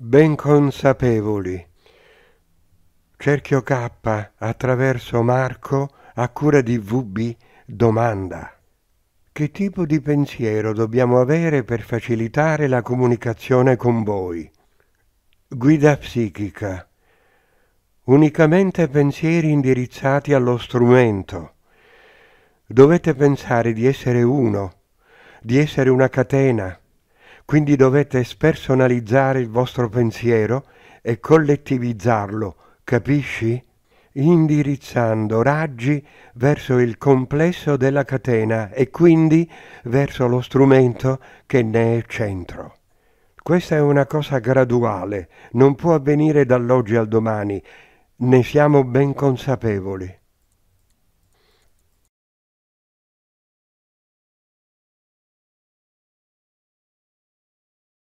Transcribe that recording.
ben consapevoli. Cerchio K attraverso Marco a cura di VB domanda. Che tipo di pensiero dobbiamo avere per facilitare la comunicazione con voi? Guida psichica. Unicamente pensieri indirizzati allo strumento. Dovete pensare di essere uno, di essere una catena, quindi dovete spersonalizzare il vostro pensiero e collettivizzarlo, capisci? Indirizzando raggi verso il complesso della catena e quindi verso lo strumento che ne è centro. Questa è una cosa graduale, non può avvenire dall'oggi al domani, ne siamo ben consapevoli.